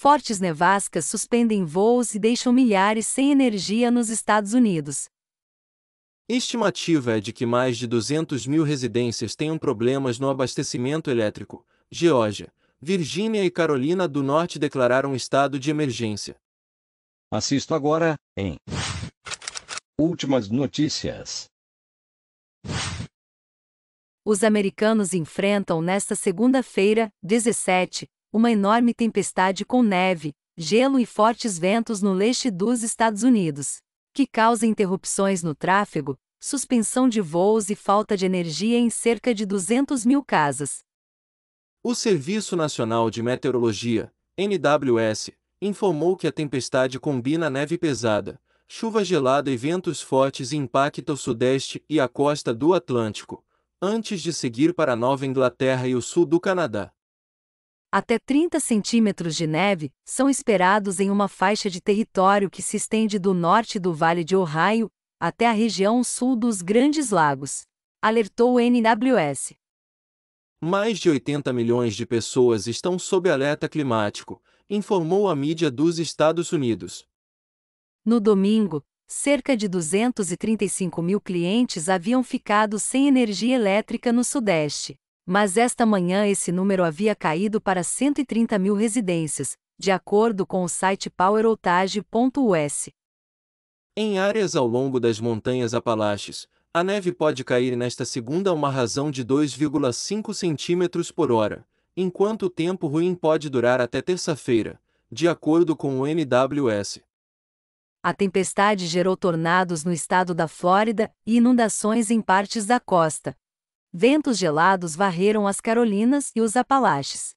Fortes nevascas suspendem voos e deixam milhares sem energia nos Estados Unidos. Estimativa é de que mais de 200 mil residências tenham problemas no abastecimento elétrico. Geórgia, Virgínia e Carolina do Norte declararam estado de emergência. Assisto agora, em Últimas notícias. Os americanos enfrentam nesta segunda-feira, 17, uma enorme tempestade com neve, gelo e fortes ventos no leste dos Estados Unidos, que causa interrupções no tráfego, suspensão de voos e falta de energia em cerca de 200 mil casas. O Serviço Nacional de Meteorologia, NWS, informou que a tempestade combina neve pesada, chuva gelada e ventos fortes e impacta o sudeste e a costa do Atlântico, antes de seguir para Nova Inglaterra e o sul do Canadá. Até 30 centímetros de neve são esperados em uma faixa de território que se estende do norte do Vale de Ohio até a região sul dos Grandes Lagos, alertou o NWS. Mais de 80 milhões de pessoas estão sob alerta climático, informou a mídia dos Estados Unidos. No domingo, cerca de 235 mil clientes haviam ficado sem energia elétrica no Sudeste. Mas esta manhã esse número havia caído para 130 mil residências, de acordo com o site poweroutage.us. Em áreas ao longo das montanhas Apalaches, a neve pode cair nesta segunda a uma razão de 2,5 centímetros por hora, enquanto o tempo ruim pode durar até terça-feira, de acordo com o NWS. A tempestade gerou tornados no estado da Flórida e inundações em partes da costa, Ventos gelados varreram as Carolinas e os Apalaches.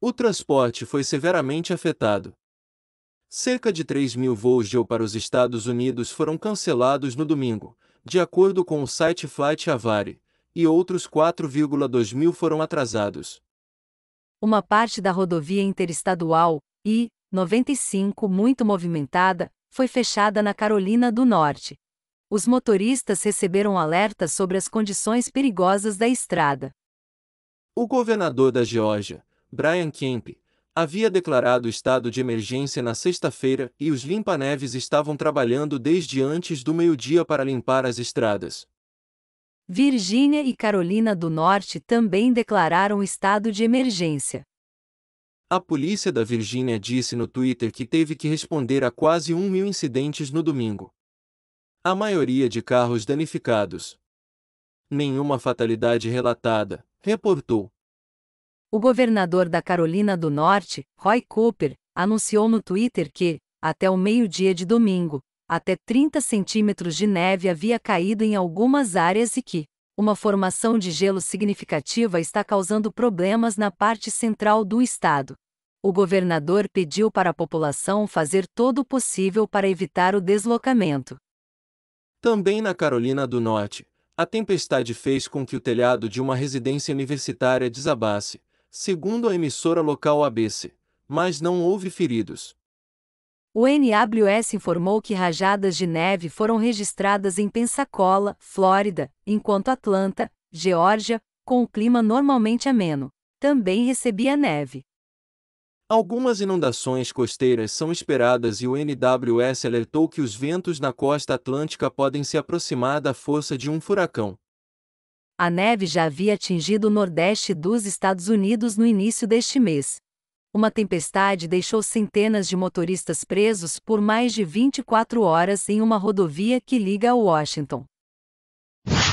O transporte foi severamente afetado. Cerca de 3 mil voos de ou para os Estados Unidos foram cancelados no domingo, de acordo com o site Flight Avari, e outros 4,2 mil foram atrasados. Uma parte da rodovia interestadual, I-95 muito movimentada, foi fechada na Carolina do Norte, os motoristas receberam alerta sobre as condições perigosas da estrada. O governador da Geórgia, Brian Kemp, havia declarado estado de emergência na sexta-feira e os limpa-neves estavam trabalhando desde antes do meio-dia para limpar as estradas. Virgínia e Carolina do Norte também declararam estado de emergência. A polícia da Virgínia disse no Twitter que teve que responder a quase um mil incidentes no domingo. A maioria de carros danificados. Nenhuma fatalidade relatada, reportou. O governador da Carolina do Norte, Roy Cooper, anunciou no Twitter que, até o meio-dia de domingo, até 30 centímetros de neve havia caído em algumas áreas e que, uma formação de gelo significativa está causando problemas na parte central do estado. O governador pediu para a população fazer todo o possível para evitar o deslocamento. Também na Carolina do Norte, a tempestade fez com que o telhado de uma residência universitária desabasse, segundo a emissora local ABC, mas não houve feridos. O NWS informou que rajadas de neve foram registradas em Pensacola, Flórida, enquanto Atlanta, Geórgia, com o clima normalmente ameno, também recebia neve. Algumas inundações costeiras são esperadas e o NWS alertou que os ventos na costa atlântica podem se aproximar da força de um furacão. A neve já havia atingido o nordeste dos Estados Unidos no início deste mês. Uma tempestade deixou centenas de motoristas presos por mais de 24 horas em uma rodovia que liga a Washington